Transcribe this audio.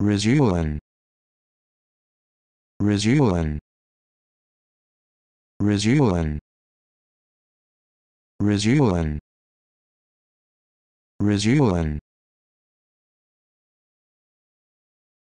Resulin. Resulin. Resulin. Resulin. Resulin.